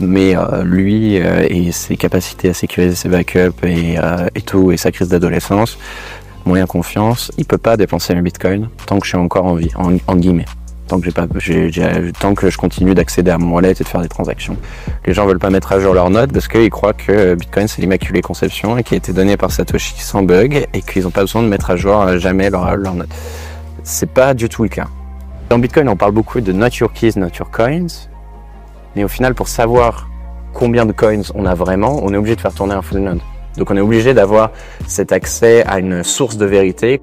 mais euh, lui euh, et ses capacités à sécuriser ses backups et, euh, et tout, et sa crise d'adolescence, moyen confiance, il peut pas dépenser mes Bitcoin tant que je suis encore en vie, en, en guillemets. Tant que, pas, tant que je continue d'accéder à mon wallet et de faire des transactions. Les gens veulent pas mettre à jour leurs notes parce qu'ils croient que Bitcoin c'est l'immaculée conception et qui a été donnée par Satoshi sans bug et qu'ils n'ont pas besoin de mettre à jour jamais leurs leur notes. C'est pas du tout le cas. Dans Bitcoin, on parle beaucoup de not your keys, not your coins. Mais au final, pour savoir combien de coins on a vraiment, on est obligé de faire tourner un full node. Donc on est obligé d'avoir cet accès à une source de vérité.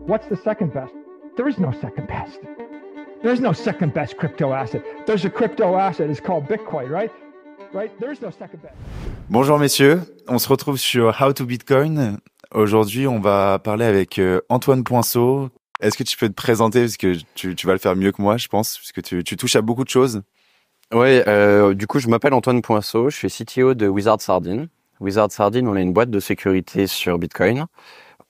Bonjour messieurs, on se retrouve sur How to Bitcoin. Aujourd'hui, on va parler avec euh, Antoine Poinceau. Est-ce que tu peux te présenter parce que tu, vas le faire mieux que moi, je pense, puisque tu, tu touches à beaucoup de choses. Ouais, euh, du coup, je m'appelle Antoine Poinceau, je suis CTO de Wizard Sardine. Wizard Sardine, on est une boîte de sécurité sur Bitcoin.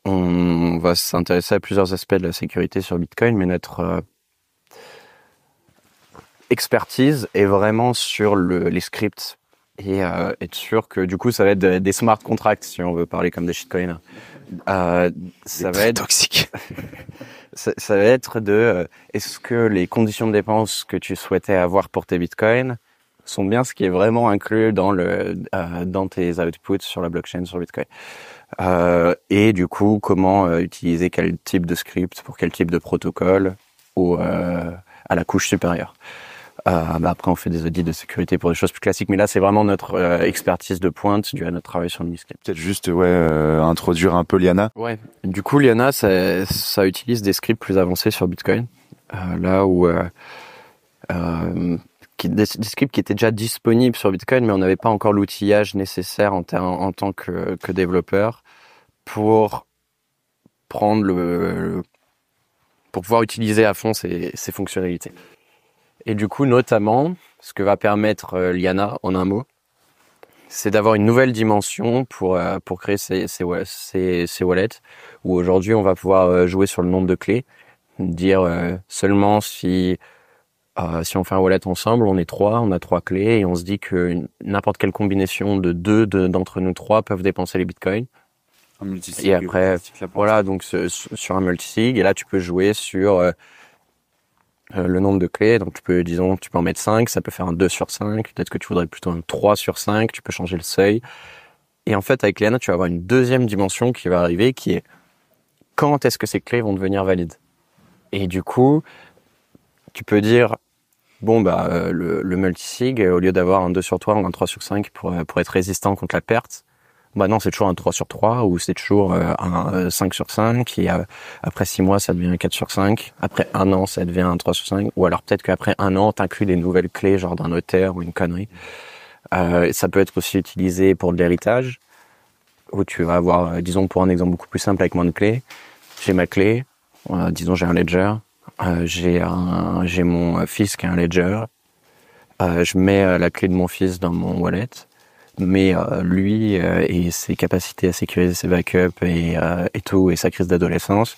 On va s'intéresser à plusieurs aspects de la sécurité sur Bitcoin, mais notre euh, expertise est vraiment sur les scripts et euh, être sûr que du coup, ça va être des smart contracts si on veut parler comme des shitcoins. ça va être toxique. ça, va être de euh, est-ce que les conditions de dépense que tu souhaitais avoir pour tes bitcoins sont bien ce qui est vraiment inclus dans le euh, dans tes outputs sur la blockchain sur Bitcoin euh, et du coup comment euh, utiliser quel type de script pour quel type de protocole ou à la couche supérieure. Euh, bah, après, on fait des audits de sécurité pour des choses plus classiques, mais là, c'est vraiment notre euh, expertise de pointe due à notre travail sur le Miniscape. Peut-être juste ouais, euh, introduire un peu Liana. Ouais. Du coup, Liana, ça, utilise des scripts plus avancés sur Bitcoin, là où des, scripts qui étaient déjà disponibles sur Bitcoin, mais on n'avait pas encore l'outillage nécessaire en, tant que, développeur pour prendre pour pouvoir utiliser à fond ces fonctionnalités. Et du coup, notamment, ce que va permettre euh, Liana en un mot, c'est d'avoir une nouvelle dimension pour, euh, pour créer ces, ces, wallets, où aujourd'hui on va pouvoir euh, jouer sur le nombre de clés, dire seulement si si on fait un wallet ensemble, on est trois, on a trois clés et on se dit que n'importe quelle combinaison de deux d'entre nous trois peuvent dépenser les bitcoins. Un multisig. Et après, voilà, donc sur un multisig. Et là, tu peux jouer sur euh, le nombre de clés. Donc tu peux, disons, tu peux en mettre 5, ça peut faire un 2 sur 5, peut-être que tu voudrais plutôt un 3 sur 5, tu peux changer le seuil. Et en fait, avec Léana, tu vas avoir une deuxième dimension qui va arriver, qui est quand est-ce que ces clés vont devenir valides Et du coup, tu peux dire, bon, bah, euh, le, multisig, au lieu d'avoir un 2 sur 3 ou un 3 sur 5 pour, euh, pour être résistant contre la perte, bah non, c'est toujours un 3 sur 3 ou c'est toujours euh, un 5 euh, sur 5 euh, après 6 mois, ça devient un 4 sur 5. Après un an, ça devient un 3 sur 5. Ou alors peut-être qu'après un an, tu t'inclus des nouvelles clés, genre d'un notaire ou une connerie. ça peut être aussi utilisé pour de l'héritage où tu vas avoir, disons pour un exemple beaucoup plus simple avec moins de clés, j'ai ma clé, disons j'ai un ledger, j'ai j'ai mon fils qui a un ledger, je mets la clé de mon fils dans mon wallet, mais euh, lui euh, et ses capacités à sécuriser ses backups et, euh, et tout, et sa crise d'adolescence,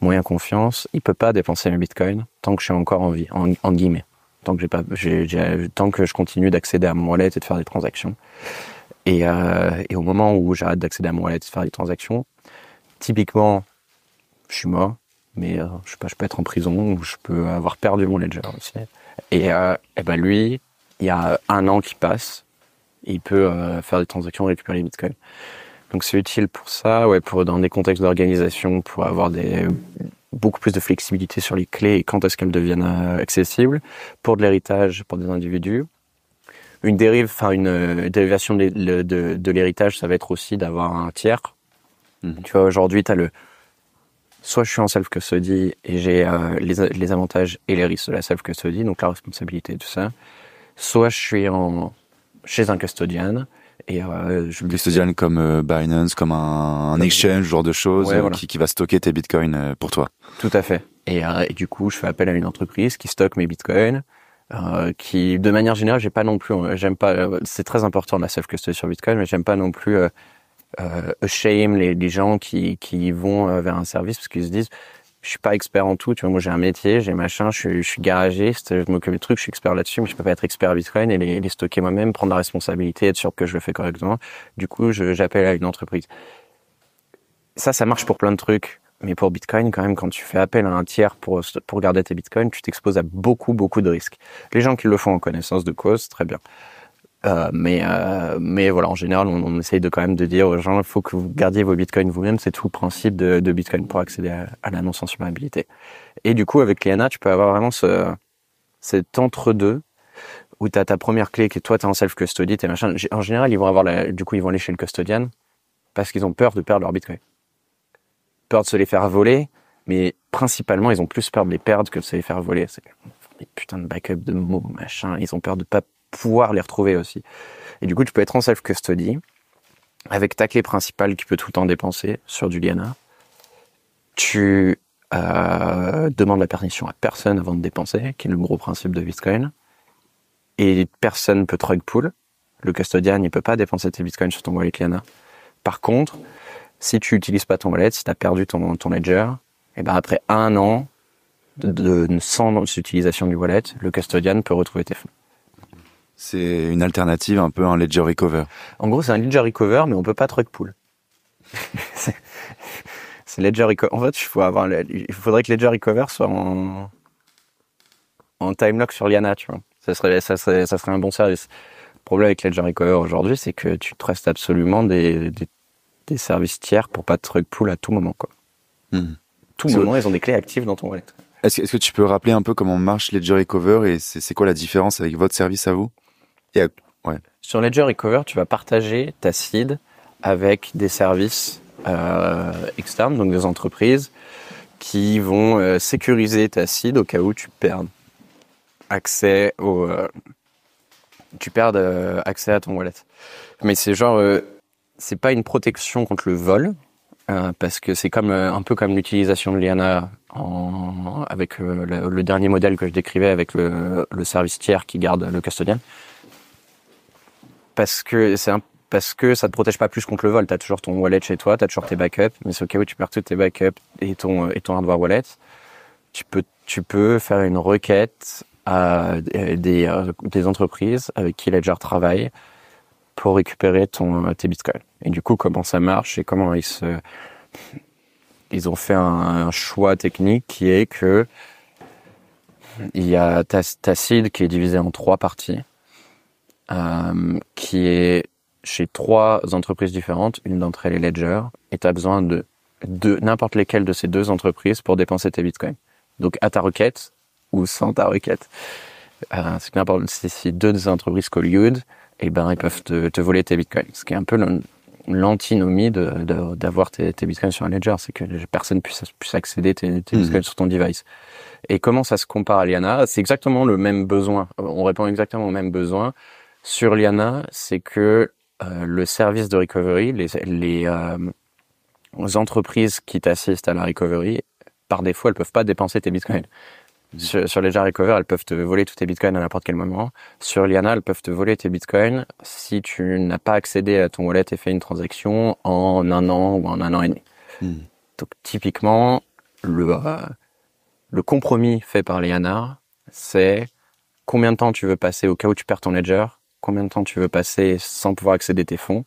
moyen confiance, il peut pas dépenser mes bitcoins tant que je suis encore en vie, en, guillemets. Tant que, j'ai pas, j'ai, tant que je continue d'accéder à mon wallet et de faire des transactions. Et, et au moment où j'arrête d'accéder à mon wallet et de faire des transactions, typiquement, je suis mort, mais je, sais pas, je peux être en prison ou je peux avoir perdu mon ledger aussi. Et, et ben lui, il y a un an qui passe, il peut euh, faire des transactions, récupérer les bitcoins. Donc c'est utile pour ça, ouais, pour dans des contextes d'organisation, pour avoir des beaucoup plus de flexibilité sur les clés et quand est-ce qu'elles deviennent euh, accessibles, pour de l'héritage pour des individus. Une dérive, enfin une dérivation de, l'héritage, ça va être aussi d'avoir un tiers. Mhm. Tu vois, aujourd'hui, tu as le soit je suis en self-custody et j'ai euh, les, les, avantages et les risques de la self-custody, donc la responsabilité et tout ça, soit je suis en chez un custodian. Et euh, je custodian comme euh, Binance, comme un, exchange, ce genre de choses, euh, qui, qui, va stocker tes bitcoins euh, pour toi. Tout à fait. Et, du coup, je fais appel à une entreprise qui stocke mes bitcoins. qui, de manière générale, j'ai pas non plus. J'aime pas. c'est très important la self custody sur Bitcoin, mais j'aime pas non plus euh, shame les, les gens qui, qui vont vers un service parce qu'ils se disent je suis pas expert en tout. Tu vois, moi j'ai un métier, j'ai machin, je suis, garagiste, je m'occupe des trucs, je suis expert là-dessus, mais je peux pas être expert Bitcoin et les, les stocker moi-même, prendre la responsabilité, être sûr que je le fais correctement. Du coup, j'appelle à une entreprise. Ça, ça marche pour plein de trucs. Mais pour Bitcoin, quand même, quand tu fais appel à un tiers pour, pour garder tes Bitcoins, tu t'exposes à beaucoup, beaucoup de risques. Les gens qui le font en connaissance de cause, très bien. Euh, mais euh, mais voilà, en général, on, essaye de quand même de dire aux gens, il faut que vous gardiez vos bitcoins vous-même. C'est tout le principe de, de, Bitcoin pour accéder à, à la non-censurabilité. Et du coup, avec Liana, tu peux avoir vraiment ce, cet entre-deux où tu as ta première clé que toi, tu es en self-custody, et machin. En général, ils vont avoir la, du coup, ils vont aller chez le custodian parce qu'ils ont peur de perdre leur Bitcoin. Peur de se les faire voler, mais principalement, ils ont plus peur de les perdre que de se les faire voler. C'est des putains de backup de mots, machin. Ils ont peur de pas pouvoir les retrouver aussi. Et du coup, tu peux être en self-custody avec ta clé principale qui peut tout le temps dépenser sur du Liana. Tu euh, demandes la permission à personne avant de dépenser, qui est le gros principe de Bitcoin. Et personne peut trug pool. Le custodian ne peut pas dépenser tes bitcoins sur ton wallet Liana. Par contre, si tu n'utilises pas ton wallet, si tu as perdu ton, ledger, et eh ben après un an de, sans utilisation du wallet, le custodian peut retrouver tes fonds. C'est une alternative, un peu un ledger recover. En gros, c'est un ledger recover, mais on peut pas truck pool. c'est ledger recover. En fait, il faudrait que ledger recover soit en, en time lock sur Liana, Ça serait, ça serait, un bon service. Le problème avec ledger recover aujourd'hui, c'est que tu te restes absolument des, services tiers pour pas truck pool à tout moment, quoi. Hmm. Tout moment, ils ont des clés actives dans ton wallet. Est-ce que, tu peux rappeler un peu comment marche Ledger Recover et c'est quoi la différence avec votre service à vous sur Ledger Recover, tu vas partager ta seed avec des services euh, externes, donc des entreprises qui vont euh, sécuriser ta seed au cas où tu perds euh, accès à ton wallet. Mais c'est genre c'est pas une protection contre le vol parce que c'est comme un peu comme l'utilisation de Liana avec le, dernier modèle que je décrivais avec le, le service tiers qui garde le custodian parce que c'est parce que ça te protège pas plus contre le vol. Tu as toujours ton wallet chez toi, tu as toujours tes backups, mais c'est au cas où tu perds tous tes backups et ton, et ton hardware wallet, tu peux, faire une requête à euh, des, entreprises avec qui Ledger travaille pour récupérer ton, euh, tes bitcoins. Et du coup, comment ça marche et comment ils se, ils ont fait un, choix technique qui est que il y a ta, ta seed qui est divisée en trois parties euh, qui est chez trois entreprises différentes. Une d'entre elles est Ledger et tu as besoin de, de n'importe lesquelles de ces deux entreprises pour dépenser tes bitcoins. Donc à ta requête ou sans ta requête. Euh, si, deux deux entreprises colludent, et eh ben ils peuvent te, voler tes bitcoins. Ce qui est un peu l'antinomie de, d'avoir tes, tes, bitcoins sur un ledger, c'est que personne puisse, puisse accéder tes, tes mhm. bitcoins sur ton device. Et comment ça se compare à Liana C'est exactement le même besoin. On répond exactement au même besoin sur Liana, c'est que euh, le service de recovery, les, euh, entreprises qui t'assistent à la recovery, par défaut, elles peuvent pas dépenser tes bitcoins. Mmh. Sur, Ledger les Recover, elles peuvent te voler tous tes bitcoins à n'importe quel moment. Sur Liana, elles peuvent te voler tes bitcoins si tu n'as pas accédé à ton wallet et fait une transaction en un an ou en un an et demi. Mmh. Donc typiquement, le, euh, le compromis fait par Liana, c'est combien de temps tu veux passer au cas où tu perds ton ledger combien de temps tu veux passer sans pouvoir accéder à tes fonds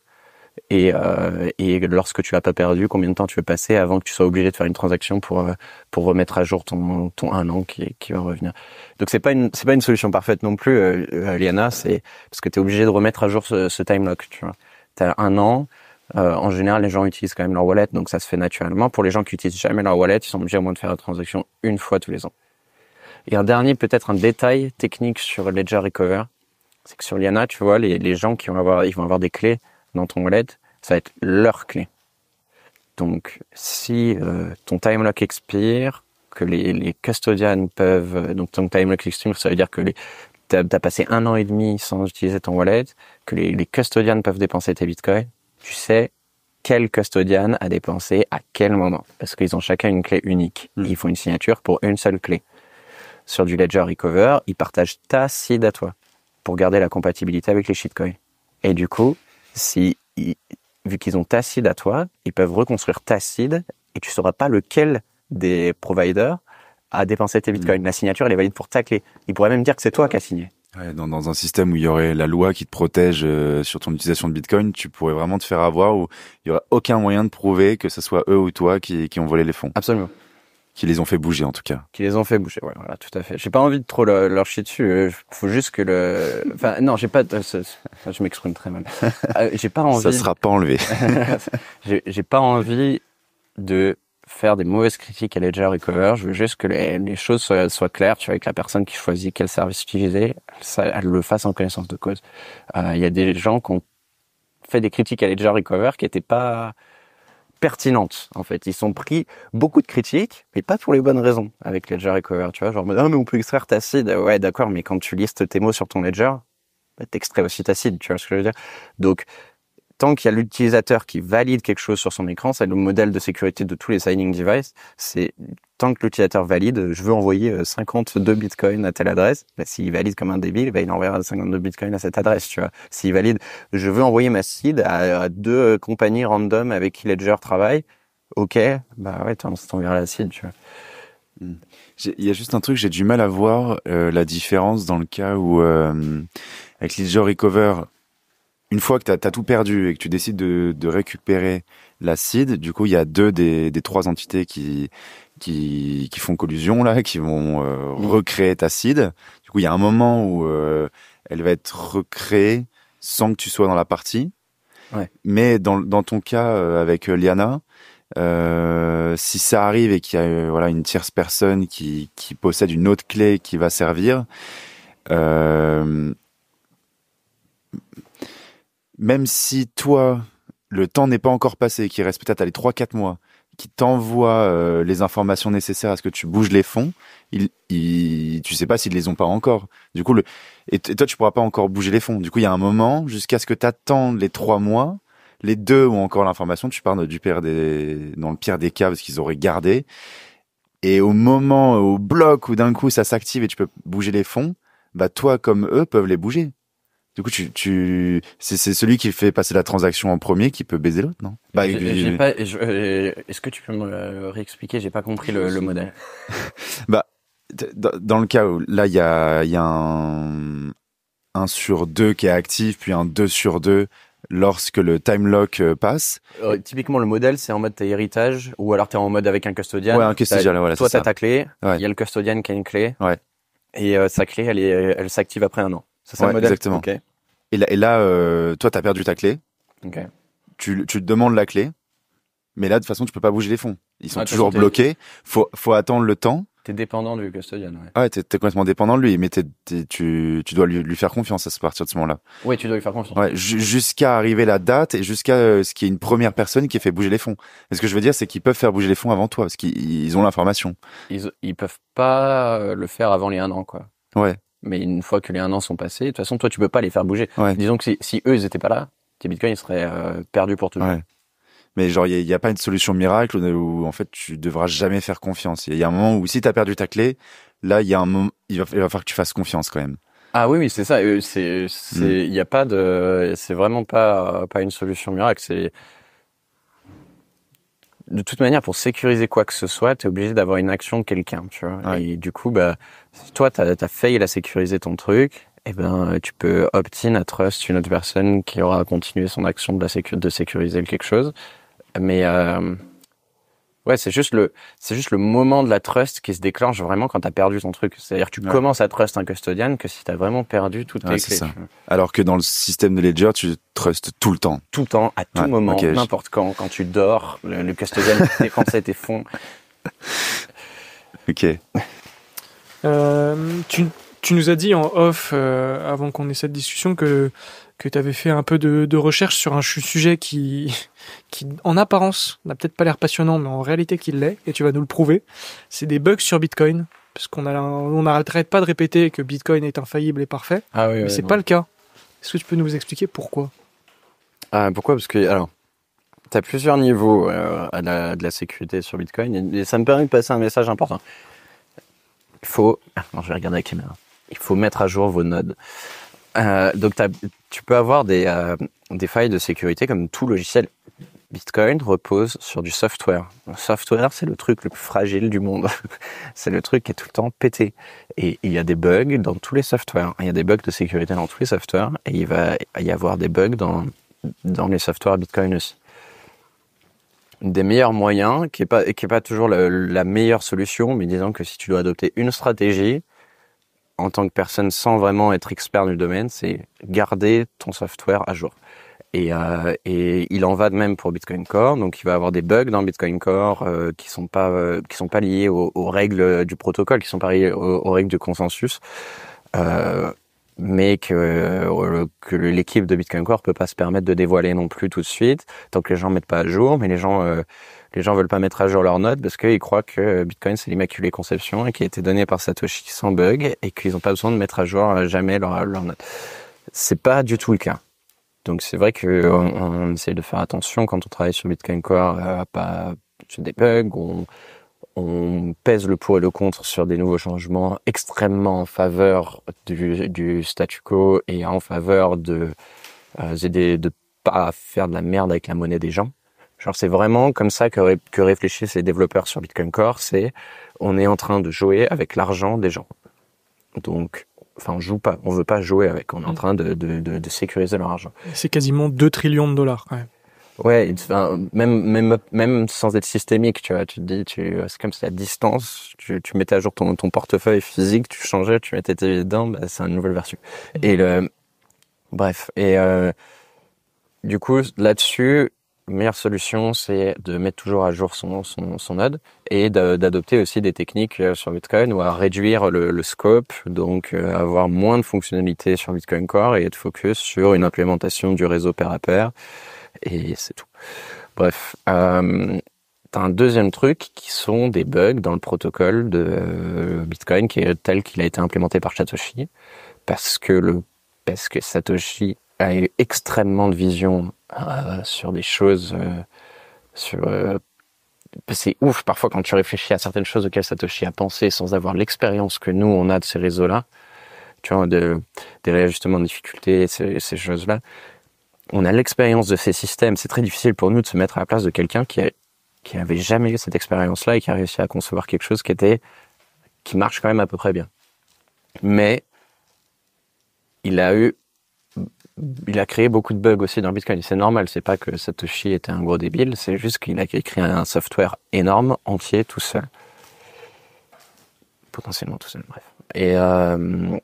euh, et, lorsque tu as pas perdu, combien de temps tu veux passer avant que tu sois obligé de faire une transaction pour euh, pour remettre à jour ton ton un an qui qui va revenir. Donc c'est pas une c'est pas une solution parfaite non plus, euh, Liana, c'est parce que tu es obligé de remettre à jour ce, time lock. Tu vois, as un an. en général, les gens utilisent quand même leur wallet, donc ça se fait naturellement. Pour les gens qui utilisent jamais leur wallet, ils sont obligés au moins de faire la transaction une fois tous les ans. Et un dernier, peut-être un détail technique sur Ledger Recover, c'est que sur Liana, tu vois, les, gens qui vont avoir, ils vont avoir des clés dans ton wallet, ça va être leur clé. Donc, si euh, ton time lock expire, que les, custodians peuvent, euh, donc ton time lock expire, ça veut dire que tu as passé un an et demi sans utiliser ton wallet, que les, custodians peuvent dépenser tes bitcoins, tu sais quel custodian a dépensé à quel moment. Parce qu'ils ont chacun une clé unique. Hmm. Ils font une signature pour une seule clé. Sur du Ledger Recover, ils partagent ta seed à toi pour garder la compatibilité avec les shitcoins. Et du coup, si, vu qu'ils ont Tacid à toi, ils peuvent reconstruire Tacid et tu ne sauras pas lequel des providers a dépensé tes hmm. bitcoins. La signature, elle est valide pour ta clé. Ils pourraient même dire que c'est toi qui as signé. dans, un système où il y aurait la loi qui te protège euh, sur ton utilisation de Bitcoin, tu pourrais vraiment te faire avoir où il n'y aurait aucun moyen de prouver que ce soit eux ou toi qui ont volé les fonds. Absolument qui les ont fait bouger en tout cas. Qui les ont fait bouger, ouais, voilà, tout à fait. J'ai pas envie de trop leur, chier dessus. Il euh, Faut juste que le, enfin, non, j'ai pas. Je m'exprime très mal. Euh, j'ai pas envie. Ça sera pas enlevé. j'ai pas envie de faire des mauvaises critiques à Ledger Recover. Je veux juste que les, choses soient, claires. Tu vois, avec la personne qui choisit quel service utiliser, ça, elle le fasse en connaissance de cause. Euh, il y a des gens qui ont fait des critiques à Ledger Recover qui n'étaient pas pertinentes, en fait. Ils sont pris beaucoup de critiques, mais pas pour les bonnes raisons avec Ledger Recover. Tu vois, genre, ah, mais on peut extraire ta Ouais, d'accord, mais quand tu listes tes mots sur ton Ledger, bah, t'extrais aussi ta Tu vois ce que je veux dire Donc, tant qu'il y a l'utilisateur qui valide quelque chose sur son écran, c'est le modèle de sécurité de tous les signing devices, c'est tant que l'utilisateur valide, je veux envoyer 52 euh, bitcoins à telle adresse, bah, s'il valide comme un débile, bah, il enverra 52 bitcoins à cette adresse, tu vois. S'il valide, je veux envoyer ma seed à, deux euh, compagnies random avec qui Ledger travaille, ok, bah ouais, t'enverras la seed, hmm. Il y a juste un truc, j'ai du mal à voir euh, la différence dans le cas où avec Ledger Recover, une fois que tu as, tout perdu et que tu décides de, récupérer l'acide, du coup, il y a deux des, trois entités qui, qui, font collusion, là, qui vont euh, mmh. recréer ta acide. Du coup, il y a un moment où euh, elle va être recréée sans que tu sois dans la partie. Mais dans, ton cas euh, avec Liana, si ça arrive et qu'il y a voilà, une tierce personne qui, qui, possède une autre clé qui va servir, euh, même si toi, le temps n'est pas encore passé, qui reste peut-être les 3-4 mois, qui t'envoie euh, les informations nécessaires à ce que tu bouges les fonds, il, tu sais pas s'ils les ont pas encore. Du coup, le, et, toi, tu pourras pas encore bouger les fonds. Du coup, il y a un moment, jusqu'à ce que tu attends les trois mois, les deux ont encore l'information, tu parles du pire des, dans le pire des cas, parce qu'ils auraient gardé. Et au moment, au bloc où d'un coup ça s'active et tu peux bouger les fonds, bah toi comme eux peuvent les bouger. Du coup, tu, tu... c'est celui qui fait passer la transaction en premier qui peut baiser l'autre, non bah, euh, Est-ce que tu peux me euh, réexpliquer J'ai pas compris le, le modèle. bah, dans le cas où là, il y a, y a un, un sur deux qui est actif, puis un 2 sur 2 lorsque le time lock euh, passe. typiquement, le modèle, c'est en mode t'es héritage, ou alors t'es en mode avec un custodian. Ouais, un custodian, voilà. Toi, t'as ta clé, il y a le custodian qui a une clé. Ouais. Et sa clé, elle, est, elle s'active après un an. Exactement. Et là, et là euh, toi, tu as perdu ta clé. Tu, tu te demandes la clé. Mais là, de toute façon, tu peux pas bouger les fonds. Ils sont toujours bloqués. Faut, faut attendre le temps. T'es dépendant du custodian, ouais. Ah t'es, es complètement dépendant de lui, mais tu, tu, dois lui, faire confiance à ce partir de ce moment-là. Oui, tu dois lui faire confiance. jusqu'à arriver la date et jusqu'à euh, ce qu'il y ait une première personne qui ait fait bouger les fonds. et ce que je veux dire, c'est qu'ils peuvent faire bouger les fonds avant toi, parce qu'ils ont l'information. Ils, ils peuvent pas euh, le faire avant les 1 an, quoi. Ouais mais une fois que les un an sont passés, de toute façon, toi, tu peux pas les faire bouger. Disons que si, eux, ils étaient pas là, tes bitcoins, ils seraient euh, perdus pour toujours. Ouais. Mais genre, il n'y a, pas une solution miracle où, en fait, tu devras jamais faire confiance. Il y a un moment où, si tu as perdu ta clé, là, il y a un il va, il va falloir que tu fasses confiance quand même. Ah oui, oui, c'est ça. Euh, c'est, hmm. il n'y a pas de, c'est vraiment pas, pas une solution miracle. C'est, de toute manière, pour sécuriser quoi que ce soit, tu es obligé d'avoir une action de quelqu'un, tu vois. Et du coup, bah, toi, tu as, failli la sécuriser ton truc, eh ben, tu peux opt-in à trust une autre personne qui aura continué son action de, de sécuriser quelque chose. Mais, euh, Ouais, c'est juste le, c'est juste le moment de la trust qui se déclenche vraiment quand tu as perdu ton truc. C'est-à-dire, tu commences à trust un custodian que si tu as vraiment perdu toutes tes clés. Alors que dans le système de Ledger, tu trustes tout le temps. Tout le temps, à tout moment, n'importe quand, quand tu dors, le, custodian défonce tes fonds. Ok. Euh, tu, nous as dit en off, euh, avant qu'on ait cette discussion, que que tu avais fait un peu de, recherche sur un sujet qui, qui en apparence, n'a peut-être pas l'air passionnant, mais en réalité qu'il l'est, et tu vas nous le prouver. C'est des bugs sur Bitcoin, parce qu'on n'arrête pas de répéter que Bitcoin est infaillible et parfait, ah mais ce c'est pas le cas. Est-ce que tu peux nous expliquer pourquoi ah, Pourquoi Parce que, alors, tu as plusieurs niveaux euh, de la sécurité sur Bitcoin, et, ça me permet de passer un message important. Il faut... non, je vais regarder la caméra. Il faut mettre à jour vos nodes. Euh, donc, tu peux avoir euh, des, failles de sécurité comme tout logiciel. Bitcoin repose sur du software. Le software, c'est le truc le plus fragile du monde. c'est le truc qui est tout le temps pété. Et il y a des bugs dans tous les softwares. Il y a des bugs de sécurité dans tous les softwares. Et il va y avoir des bugs dans, les softwares Bitcoin aussi. des meilleurs moyens, qui n'est pas, pas toujours la meilleure solution, mais disons que si tu dois adopter une stratégie, en tant que personne sans vraiment être expert du domaine, c'est garder ton software à jour. Euh, et, il en va de même pour Bitcoin Core. Donc, il va avoir des bugs dans Bitcoin Core euh, qui sont pas euh, sont pas liés aux, règles du protocole, qui sont pas liés aux, aux règles du consensus mais que, euh, que l'équipe de Bitcoin Core peut pas se permettre de dévoiler non plus tout de suite, tant que les gens mettent pas à jour. Mais les gens, ne euh, les gens veulent pas mettre à jour leurs notes parce qu'ils croient que Bitcoin c'est l'immaculée conception et qui a été donnée par Satoshi sans bug et qu'ils n'ont pas besoin de mettre à jour euh, jamais leurs leur notes. C'est pas du tout le cas. Donc c'est vrai qu'on on essaie de faire attention quand on travaille sur Bitcoin Core à pas de des bugs. On, on pèse le pour et le contre sur des nouveaux changements extrêmement en faveur du, statu quo et en faveur de euh, aider de pas faire de la merde avec la monnaie des gens. Genre c'est vraiment comme ça que, que réfléchissent les développeurs sur Bitcoin Core, c'est on est en train de jouer avec l'argent des gens. Donc enfin on joue pas, on veut pas jouer avec, on est en mm. train de, de, sécuriser leur argent. C'est quasiment 2 trillions de dollars. Ouais, même même même sans être systémique, tu vois, tu dis, tu c'est comme si à distance, tu, tu mettais à jour ton ton portefeuille physique, tu changeais, tu mettais tes dedans, bah, c'est un nouvel vertu. Mm. Et le bref et euh, du coup là-dessus, meilleure solution, c'est de mettre toujours à jour son, son, son node et d'adopter aussi des techniques euh, sur Bitcoin ou à réduire le, le scope, donc euh, avoir moins de fonctionnalités sur Bitcoin Core et être focus sur une implémentation du réseau pair à pair et c'est tout. Bref, euh, tu as un deuxième truc qui sont des bugs dans le protocole de euh, Bitcoin qui est tel qu'il a été implémenté par Satoshi, parce que le parce que Satoshi a eu extrêmement de vision euh, sur des choses, sur c'est ouf parfois quand tu réfléchis à certaines choses auxquelles Satoshi a pensé sans avoir l'expérience que nous on a de ces réseaux-là, tu vois, de, des réajustements de difficultés, ces, ces choses-là, on a l'expérience de ces systèmes. C'est très difficile pour nous de se mettre à la place de quelqu'un qui, a, qui avait jamais eu cette expérience-là et qui a réussi à concevoir quelque chose qui était, qui marche quand même à peu près bien. Mais il a eu, il a créé beaucoup de bugs aussi dans Bitcoin. C'est normal. C'est pas que Satoshi était un gros débile. C'est juste qu'il a créé un software énorme, entier, tout seul. Potentiellement tout seul, bref. Et, euh,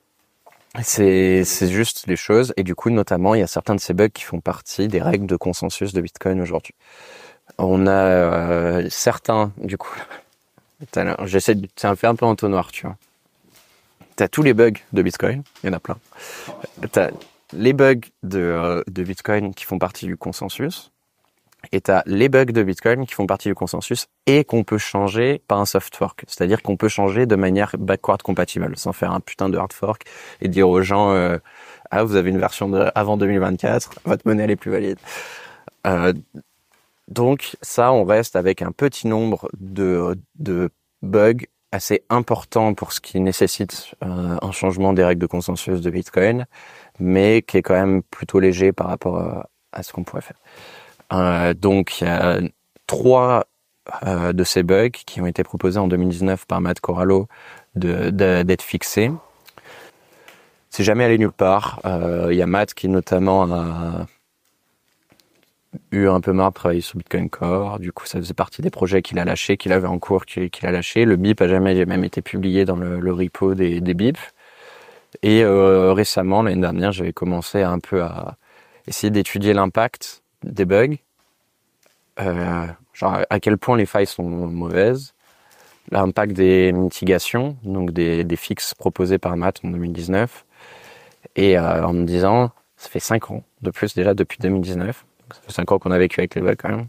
c'est, juste les choses. Et du coup, notamment, il y a certains de ces bugs qui font partie des règles de consensus de Bitcoin aujourd'hui. On a euh, certains, du coup, j'essaie de, faire un fait un peu entonnoir, tu vois. T'as tous les bugs de Bitcoin, il y en a plein. T'as les bugs de, euh, de Bitcoin qui font partie du consensus et tu as les bugs de Bitcoin qui font partie du consensus et qu'on peut changer par un soft fork. C'est-à-dire qu'on peut changer de manière backward compatible sans faire un putain de hard fork et dire aux gens euh, Ah, vous avez une version avant 2024, votre monnaie elle est plus valide. Euh, donc ça, on reste avec un petit nombre de, bugs assez importants pour ce qui nécessite euh, un changement des règles de consensus de Bitcoin, mais qui est quand même plutôt léger par rapport à ce qu'on pourrait faire. Euh, donc, il trois euh, de ces bugs qui ont été proposés en 2019 par Matt Corallo d'être fixés. C'est jamais allé nulle part. Euh, il y a Matt qui notamment a eu un peu marre de travailler sur Bitcoin Core. Du coup, ça faisait partie des projets qu'il a lâchés, qu'il avait en cours, qu'il a lâché. Le BIP a jamais même été publié dans le, repo des, des BIP. Et récemment, l'année dernière, j'avais commencé un peu à essayer d'étudier l'impact des bugs, euh, genre à quel point les failles sont mauvaises, l'impact des mitigations, donc des, des, fixes proposés par Matt en 2019, et euh, en me disant, ça fait 5 ans de plus déjà depuis 2019, ça fait 5 ans qu'on a vécu avec les bugs quand même.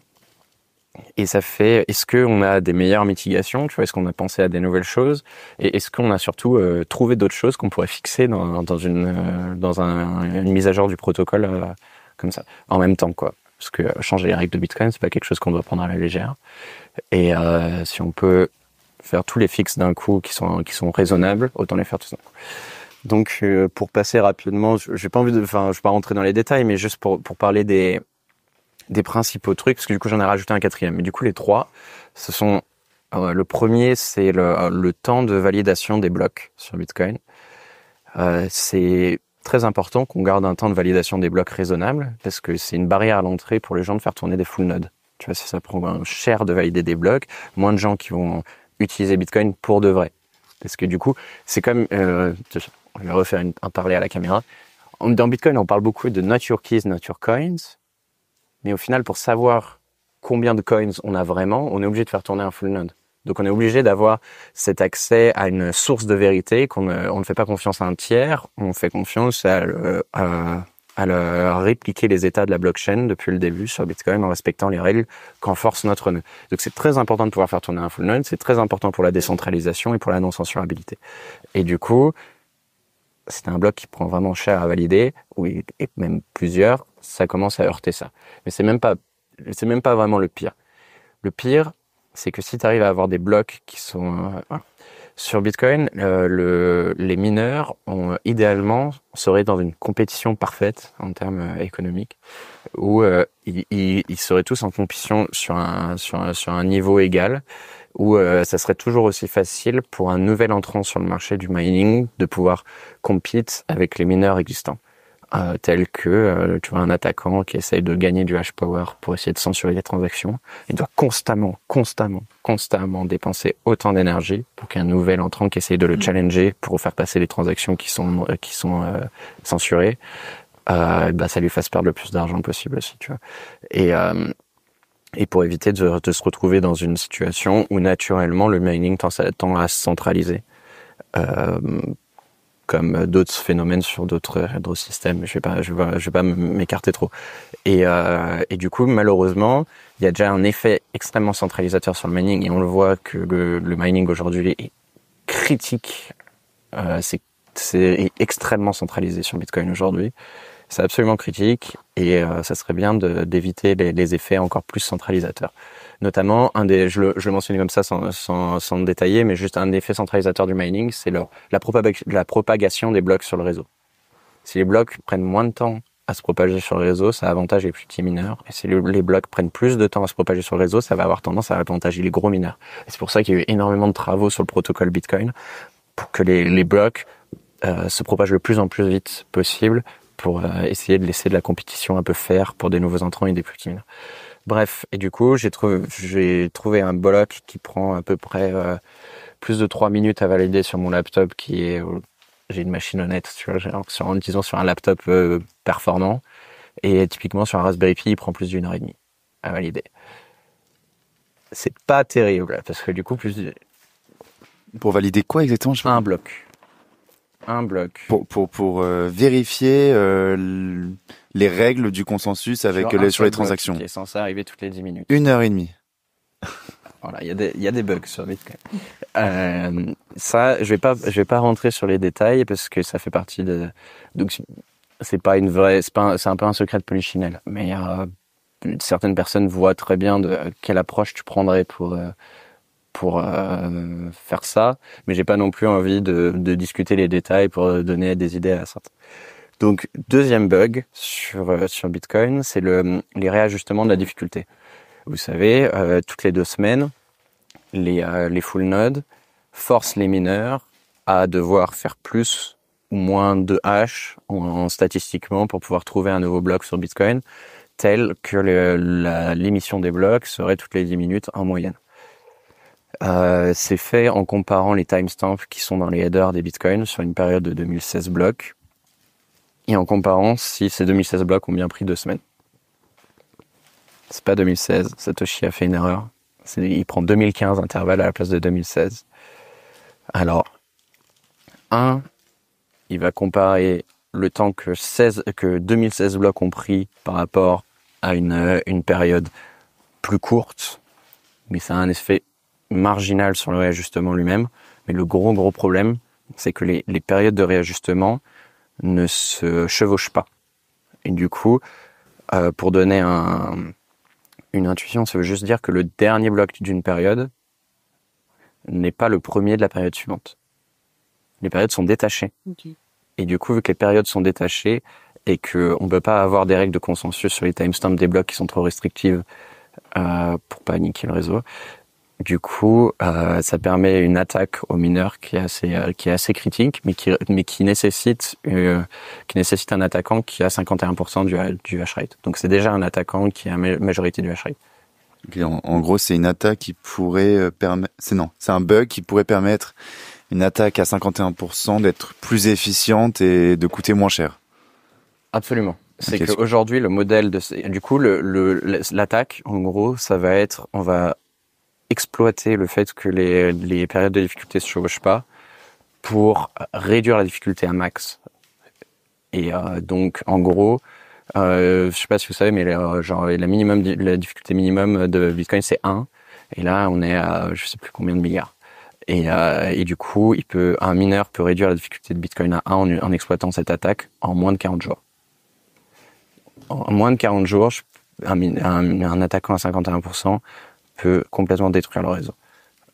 Et ça fait, est-ce qu'on a des meilleures mitigations, tu vois, est-ce qu'on a pensé à des nouvelles choses, et est-ce qu'on a surtout euh, trouvé d'autres choses qu'on pourrait fixer dans, dans une, dans un, une mise à jour du protocole comme ça, en même temps, quoi parce que changer les règles de Bitcoin, c'est pas quelque chose qu'on doit prendre à la légère. Et euh, si on peut faire tous les fixes d'un coup qui sont qui sont raisonnables, autant les faire tous d'un coup. Donc euh, pour passer rapidement, j'ai pas envie de, enfin je vais pas rentrer dans les détails, mais juste pour pour parler des des principaux trucs, parce que du coup j'en ai rajouté un quatrième. Mais du coup les trois, ce sont euh, le premier c'est le, le temps de validation des blocs sur Bitcoin. c'est très important qu'on garde un temps de validation des blocs raisonnable parce que c'est une barrière à l'entrée pour les gens de faire tourner des full nodes. Tu vois, ça prend cher de valider des blocs, moins de gens qui vont utiliser Bitcoin pour de vrai. Parce que du coup, c'est comme, euh, Je vais refaire un parler à la caméra. Dans Bitcoin, on parle beaucoup de not your keys, not your coins. Mais au final, pour savoir combien de coins on a vraiment, on est obligé de faire tourner un full node. Donc on est obligé d'avoir cet accès à une source de vérité qu'on ne, euh, on ne fait pas confiance à un tiers, on fait confiance à, à, le, répliquer les états de la blockchain depuis le début sur Bitcoin en respectant les règles qu'en force notre nœud. Donc c'est très important de pouvoir faire tourner un full node, c'est très important pour la décentralisation et pour la non-censurabilité. Et du coup, c'est un bloc qui prend vraiment cher à valider, oui, et même plusieurs, ça commence à heurter ça. Mais c'est même pas, c'est même pas vraiment le pire. Le pire, c'est que si tu arrives à avoir des blocs qui sont... Euh, sur Bitcoin, les mineurs, ont, euh, idéalement, seraient dans une compétition parfaite en termes euh, économiques, où ils, seraient tous en compétition sur un, sur niveau égal où ça serait toujours aussi facile pour un nouvel entrant sur le marché du mining de pouvoir compete avec les mineurs existants. Euh, tel tels que euh, tu vois un attaquant qui essaye de gagner du hash power pour essayer de censurer les transactions, il doit constamment, constamment, constamment dépenser autant d'énergie pour qu'un nouvel entrant qui essaye de le mm. challenger pour faire passer les transactions qui sont euh, qui sont censurées, bah, ça lui fasse perdre le plus d'argent possible aussi, tu vois. Et et pour éviter de, se retrouver dans une situation où naturellement le mining tend, tend à se centraliser. Euh, comme euh, d'autres phénomènes sur d'autres euh, systèmes. Je ne pas, vais, pas m'écarter trop. Euh, et, du coup, malheureusement, il y a déjà un effet extrêmement centralisateur sur le mining et on le voit que le, mining aujourd'hui est critique. c'est extrêmement centralisé sur Bitcoin aujourd'hui. C'est absolument critique et euh, ça serait bien d'éviter les, effets encore plus centralisateurs. Notamment, un des, je le, je mentionnais comme ça sans, détailler, mais juste un effet centralisateur du mining, c'est la, la propagation des blocs sur le réseau. Si les blocs prennent moins de temps à se propager sur le réseau, ça avantage les petits mineurs. Et si les blocs prennent plus de temps à se propager sur le réseau, ça va avoir tendance à avantager les gros mineurs. c'est pour ça qu'il y a eu énormément de travaux sur le protocole Bitcoin pour que les, blocs euh, se propagent le plus en plus vite possible pour euh, essayer de laisser de la compétition un peu faire pour des nouveaux entrants et des plus timides. Bref, et du coup, j'ai trouvé, trouvé un bloc qui prend à peu près euh, plus de 3 minutes à valider sur mon laptop qui est... Euh, j'ai une machine honnête, tu vois, genre, sur, disons sur un laptop performant. Et typiquement sur un Raspberry Pi, il prend plus d'une heure et demie à valider. C'est pas terrible, parce que du coup, plus... Pour valider quoi exactement Un bloc. Un bloc. Pour, pour, pour euh, vérifier euh, les règles du consensus avec sur, les, sur les transactions. Qui est censé arriver toutes les 10 minutes. Une heure et demie. voilà, il y, y, a des bugs sur Bitcoin. Euh, ça, je vais pas, je vais pas rentrer sur les détails parce que ça fait partie de. Donc, c'est pas une vraie. C'est un, un peu un secret de polichinelle. Mais certaines personnes voient très bien de quelle approche tu prendrais pour pour euh, faire ça, mais j'ai pas non plus envie de, discuter les détails pour donner des idées à certains. Donc deuxième bug euh, sur Bitcoin, c'est le les réajustements de la difficulté. Vous savez, euh, toutes les deux semaines, les les full nodes forcent les mineurs à devoir faire plus ou moins de hash en, statistiquement pour pouvoir trouver un nouveau bloc sur Bitcoin, tel que l'émission des blocs serait toutes les 10 minutes en moyenne. Euh, c'est fait en comparant les timestamps qui sont dans les headers des bitcoins sur une période de 2016 blocs et en comparant si ces 2016 blocs ont bien pris deux semaines. C'est pas 2016, Satoshi a fait une erreur. Il prend 2015 intervalle à la place de 2016. Alors, 1, il va comparer le temps que, 16, que 2016 blocs ont pris par rapport à une, une période plus courte, mais ça a un effet marginal sur le réajustement lui-même, mais le gros gros problème, c'est que les, les, périodes de réajustement ne se chevauchent pas. Et du coup, euh, pour donner un, une intuition, ça veut juste dire que le dernier bloc d'une période n'est pas le premier de la période suivante. Les périodes sont détachées. Et du coup, vu que les périodes sont détachées et qu'on ne peut pas avoir des règles de consensus sur les timestamps des blocs qui sont trop restrictives euh, pour pas niquer le réseau, du coup, euh, ça permet une attaque aux mineurs qui est assez, euh, qui est assez critique, mais qui, mais qui nécessite, euh, qui nécessite un attaquant qui a 51% du, du hash rate. Donc c'est déjà un attaquant qui a majorité du hash rate. en, gros, c'est une attaque qui pourrait permettre, c'est non, c'est un bug qui pourrait permettre une attaque à 51% d'être plus efficiente et de coûter moins cher. Absolument. C'est qu'aujourd'hui, le modèle de, du coup, l'attaque, le, en gros, ça va être, on va exploiter le fait que les, périodes de difficulté se chevauchent pas pour réduire la difficulté à max. Et euh, donc, en gros, euh, je sais pas si vous savez, mais euh, genre la minimum, la difficulté minimum de Bitcoin c'est 1. Et là, on est à je sais plus combien de milliards. Et, euh, et, du coup, il peut, un mineur peut réduire la difficulté de Bitcoin à 1 en, exploitant cette attaque en moins de 40 jours. En moins de 40 jours, un, un attaquant à 51% peut complètement détruire le réseau.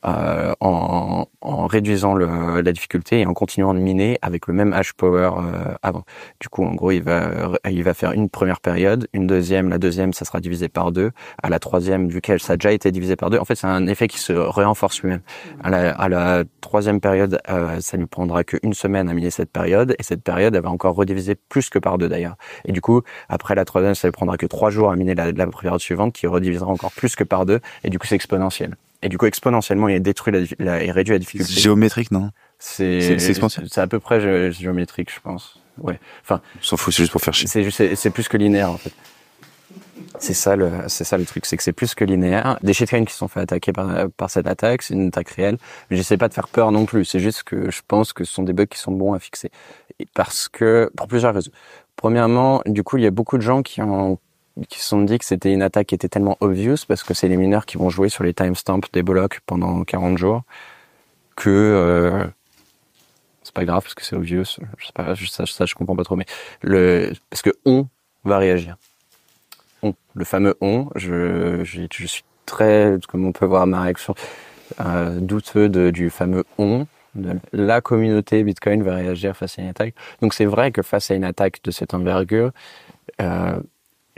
Euh, en, réduisant le, la difficulté et en continuant de miner avec le même hash power euh, avant. Du coup, en gros, il va, euh, il va faire une première période, une deuxième, la deuxième, ça sera divisé par deux, à la troisième, duquel ça a déjà été divisé par deux. En fait, c'est un effet qui se renforce lui-même. À la, troisième période, ça ne prendra qu'une semaine à miner cette période, et cette période, elle va encore rediviser plus que par deux d'ailleurs. Et du coup, après la troisième, ça ne prendra que trois jours à miner la, la période suivante, qui redivisera encore plus que par deux, et du coup, c'est exponentiel. Et du coup, exponentiellement, il détruit la, réduit la difficulté. Géométrique, non C'est exponentiel. C'est à peu près géométrique, je pense. Ouais. Enfin. s'en fout, c'est juste pour faire chier. C'est c'est plus que linéaire en fait. C'est ça le, c'est ça le truc, c'est que c'est plus que linéaire. Des shitcoins qui sont fait attaquer par, par cette attaque, c'est une attaque réelle. Mais j'essaie pas de faire peur non plus. C'est juste que je pense que ce sont des bugs qui sont bons à fixer. Et parce que, pour plusieurs raisons. Premièrement, du coup, il y a beaucoup de gens qui ont qui se sont dit que c'était une attaque qui était tellement obvious parce que c'est les mineurs qui vont jouer sur les timestamps des blocs pendant 40 jours que euh, c'est pas grave parce que c'est obvious. Je sais pas, ça, je comprends pas trop, mais le parce que on va réagir. On, le fameux on. Je, je, suis très, comme on peut voir ma réaction, euh, douteux de, du fameux on. la communauté Bitcoin va réagir face à une attaque. Donc c'est vrai que face à une attaque de cette envergure, euh,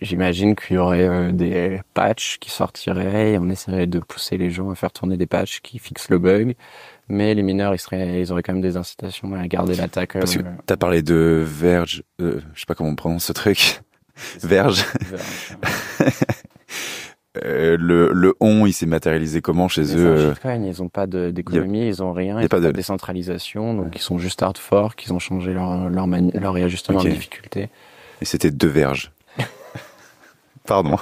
j'imagine qu'il y aurait euh, des patchs qui sortiraient et on essaierait de pousser les gens à faire tourner des patchs qui fixent le bug. Mais les mineurs, ils, seraient, ils auraient quand même des incitations à garder l'attaque. Parce que euh, t'as parlé de Verge, euh, je sais pas comment on prononce ce truc. Verge. le, le on, il s'est matérialisé comment chez eux Ils n'ont pas d'économie, ils ont rien, ils n'ont pas de décentralisation, donc ils sont juste hard fork, ils ont changé leur, leur, leur réajustement okay. de difficulté. Et c'était deux verges Pardon.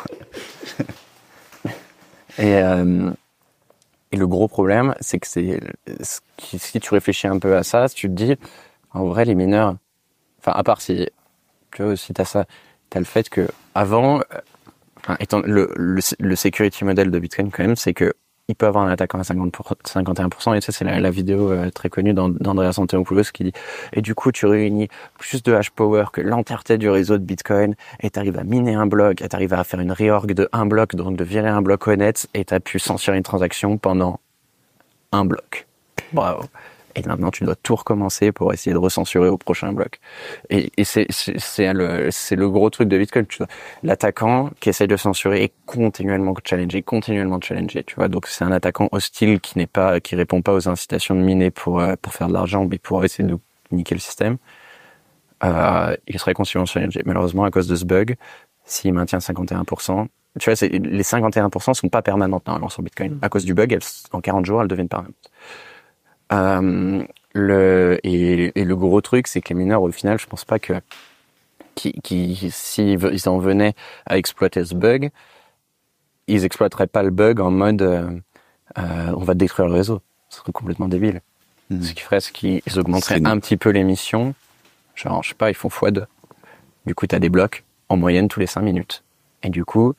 Euh, et, le gros problème, c'est que c'est si tu réfléchis un peu à ça, si tu te dis, en vrai, les mineurs, enfin, à part si tu vois, aussi as ça, as le fait que avant, euh, étant le, le, le security model de Bitcoin quand même, c'est que il peut avoir un attaquant à 51%. Et ça, c'est la, vidéo euh, très connue santé Antonopoulos qui dit Et du coup, tu réunis plus de hash power que l'entièreté du réseau de Bitcoin et tu à miner un bloc, et tu arrives à faire une reorg de un bloc, donc de virer un bloc honnête et tu as pu censurer une transaction pendant un bloc. Bravo et maintenant tu dois tout recommencer pour essayer de recensurer au prochain bloc. Et, c'est le, gros truc de Bitcoin. L'attaquant qui essaye de censurer est continuellement challengé, continuellement challengé. Tu vois, donc c'est un attaquant hostile qui n'est pas, qui répond pas aux incitations de miner pour euh, pour faire de l'argent, mais pour essayer de niquer le système. Euh, il serait continuellement challengé. Malheureusement, à cause de ce bug, s'il maintient 51%, tu vois, les 51% sont pas permanentes normalement sur Bitcoin. Mm. À cause du bug, en 40 jours, elles deviennent permanentes. Euh, le, et, le gros truc, c'est que les mineurs, au final, je pense pas que qui, qui s'ils en venaient à exploiter ce bug, ils exploiteraient pas le bug en mode euh, euh, on va détruire le réseau. Ce serait complètement débile. Hmm. Ce qui ferait, ce qu'ils augmenteraient un petit peu l'émission. Genre, je sais pas, ils font fois de Du coup, tu as des blocs en moyenne tous les 5 minutes. Et du coup,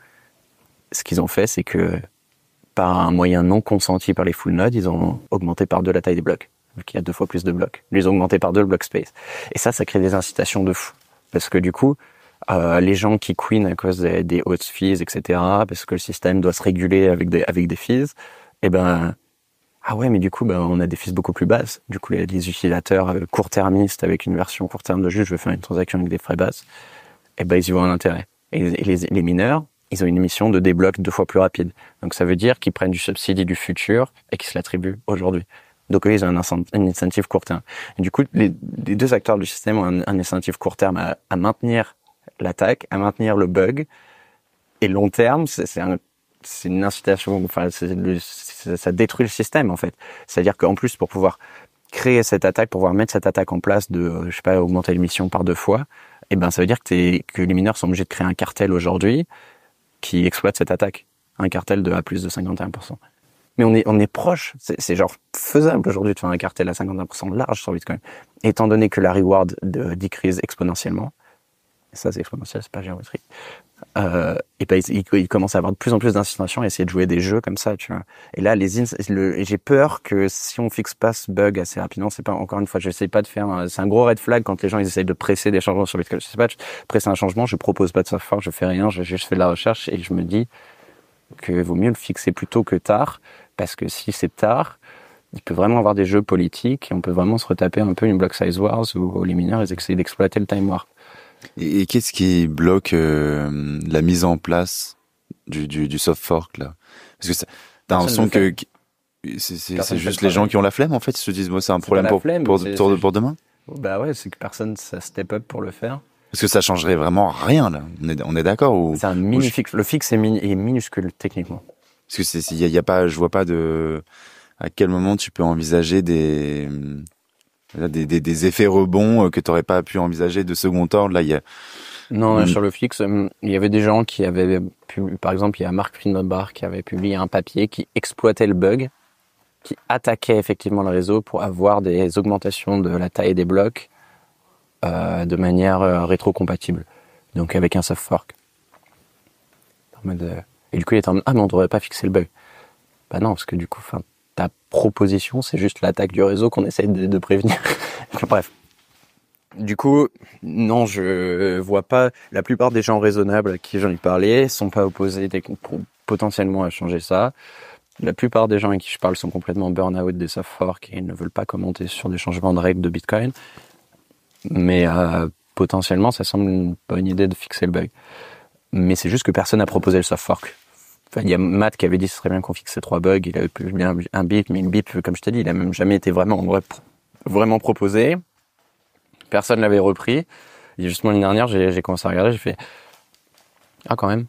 ce qu'ils ont fait, c'est que par un moyen non consenti par les full nodes, ils ont augmenté par deux la taille des blocs. vu il y a deux fois plus de blocs. Ils ont augmenté par deux le block space. Et ça, ça crée des incitations de fou. Parce que du coup, euh, les gens qui queen à cause des, hautes fees, etc., parce que le système doit se réguler avec des, avec des fees, eh ben, ah ouais, mais du coup, ben, on a des fees beaucoup plus basses. Du coup, les, les utilisateurs euh, court-termistes avec une version court-terme de juste, je veux faire une transaction avec des frais basses, eh ben, ils y voient un intérêt. Et, les mineurs, ils ont une mission de débloque deux fois plus rapide. Donc ça veut dire qu'ils prennent du subsidie du futur et qu'ils se l'attribuent aujourd'hui. Donc eux, ils ont un, incentive court terme. Et du coup, les, deux acteurs du système ont un, incentive court terme à, maintenir l'attaque, à maintenir le bug. Et long terme, c'est une incitation, ça détruit le système en fait. C'est-à-dire qu'en plus, pour pouvoir créer cette attaque, pour pouvoir mettre cette attaque en place de, euh, je sais pas, augmenter l'émission par deux fois, eh ben, ça veut dire que, que les mineurs sont obligés de créer un cartel aujourd'hui qui exploite cette attaque. Un cartel de à plus de 51%. Mais on est, on est proche. C'est genre faisable aujourd'hui de faire un cartel à 51% large sur Bitcoin. Étant donné que la reward de, décrise exponentiellement, ça c'est exponentiel, c'est pas géométrique, euh, et ben, ils, à avoir de plus en plus d'incitations à essayer de jouer des jeux comme ça, tu vois. Et là, les j'ai peur que si on fixe pas ce bug assez rapidement, c'est pas encore une fois, j'essaie pas de faire, c'est un gros red flag quand les gens ils essayent de presser des changements sur Bitcoin. Je sais pas, presser un changement, je propose pas de software, je fais rien, je, fais de la recherche et je me dis que vaut mieux le fixer plutôt que tard, parce que si c'est tard, il peut vraiment avoir des jeux politiques et on peut vraiment se retaper un peu une block size wars où les mineurs ils essayent d'exploiter le time war. Et, qu'est-ce qui bloque euh, la mise en place du, du, soft fork là Parce que t'as l'impression que c'est juste les gens qui ont la flemme en fait, ils se disent moi c'est un problème pour, pour, demain. Oh, bah ouais, c'est que personne ça step up pour le faire. Parce que ça changerait vraiment rien là. On est, on est d'accord ou C'est un mini fixe. Le fixe est, minuscule techniquement. Parce que c'est, ne y a, pas, je vois pas de. À quel moment tu peux envisager des des, des, effets rebonds euh, que tu n'aurais pas pu envisager de second ordre. Là, il y a... Non, euh, mm. sur le fixe, euh, il y avait des gens qui avaient, publié par exemple, il y a Marc Rinobar qui avait publié un papier qui exploitait le bug, qui attaquait effectivement le réseau pour avoir des augmentations de la taille des blocs de manière rétro-compatible, donc avec un soft fork. et du coup, il était en mode, ah, mais on devrait pas fixer le bug. Bah non, parce que du coup, enfin ta proposition, c'est juste l'attaque du réseau qu'on essaie de, prévenir. Bref. Du coup, non, je vois pas. La plupart des gens raisonnables à qui j'en ai parlé sont pas opposés potentiellement à changer ça. La plupart des gens à qui je parle sont complètement burn-out des soft forks et ne veulent pas commenter sur des changements de règles de Bitcoin. Mais euh, potentiellement, ça semble une bonne idée de fixer le bug. Mais c'est juste que personne n'a proposé le soft fork il y a Matt qui avait dit que ce serait bien qu'on fixe ces trois bugs. Il avait plus bien un bip, mais une bip, comme je t'ai dit, il a même jamais été vraiment, vraiment proposé. Personne l'avait repris. Et justement, l'année dernière, j'ai commencé à regarder, j'ai fait Ah, quand même.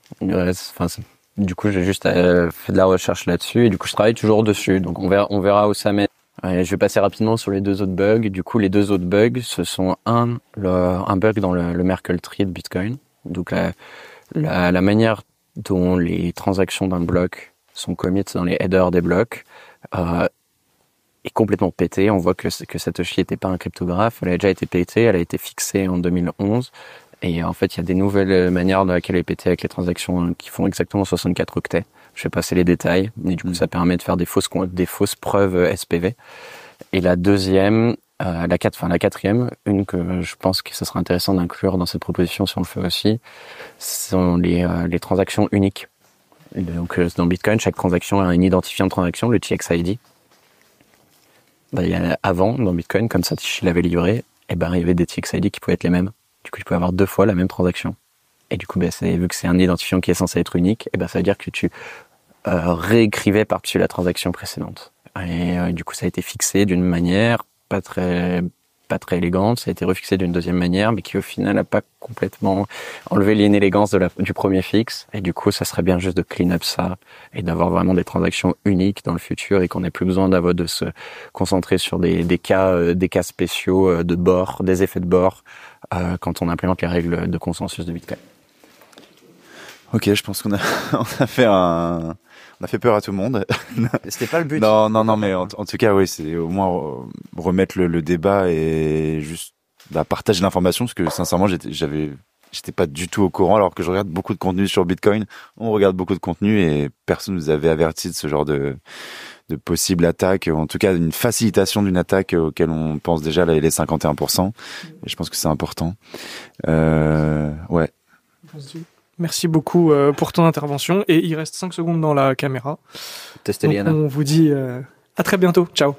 du coup, j'ai juste euh, fait de la recherche là-dessus et du coup, je travaille toujours dessus. Donc, on verra, on verra où ça met. je vais passer rapidement sur les deux autres bugs. Du coup, les deux autres bugs, ce sont un, un bug dans le, le Merkle tree de Bitcoin. Donc, la, la, la manière dont les transactions d'un bloc sont commits dans les headers des blocs euh, est complètement pété. On voit que, que Satoshi n'était pas un cryptographe, elle a déjà été pété. elle a été fixée en 2011. Et en fait, il y a des nouvelles manières dans lesquelles elle est pétée avec les transactions hein, qui font exactement 64 octets. Je vais passer les détails, mais du coup, mm. ça permet de faire des fausses, des fausses preuves SPV. Et la deuxième, euh, la, quatre, enfin, la quatrième, une que je pense que ce sera intéressant d'inclure dans cette proposition si on le fait aussi, sont les, euh, les transactions uniques. donc euh, dans Bitcoin, chaque transaction a un identifiant de transaction, le TXID. Bah, avant, dans Bitcoin, comme Satoshi l'avait livré, et eh ben, il y avait des TXID qui pouvaient être les mêmes. Du coup, tu pouvais avoir deux fois la même transaction. Et du coup, ben, vu que c'est un identifiant qui est censé être unique, et eh ben, ça veut dire que tu réécrivais par-dessus la transaction précédente. Et du coup, ça a été fixé d'une manière pas très pas très élégante, ça a été refixé d'une deuxième manière, mais qui au final n'a pas complètement enlevé l'inélégance de la, du premier fixe. Et du coup, ça serait bien juste de clean up ça et d'avoir vraiment des transactions uniques dans le futur et qu'on n'ait plus besoin d'avoir de se concentrer sur des, cas, euh, des cas spéciaux euh, de bord, des effets de bord euh, quand on implémente les règles de consensus de Bitcoin. Ok, je pense qu'on a, on a fait un, on a fait peur à tout le monde. C'était pas le but. Non, non, non, mais en, tout cas, oui, c'est au moins euh, remettre le, débat et juste bah, partager l'information, parce que sincèrement, j'avais j'étais pas du tout au courant alors que je regarde beaucoup de contenu sur Bitcoin. On regarde beaucoup de contenu et personne nous avait averti de ce genre de, possible attaque, en tout cas une facilitation d'une attaque auquel on pense déjà là, les 51%. Et je pense que c'est important. Euh, ouais. Merci beaucoup euh, pour ton intervention et il reste 5 secondes dans la caméra. on vous dit euh, à très bientôt. Ciao.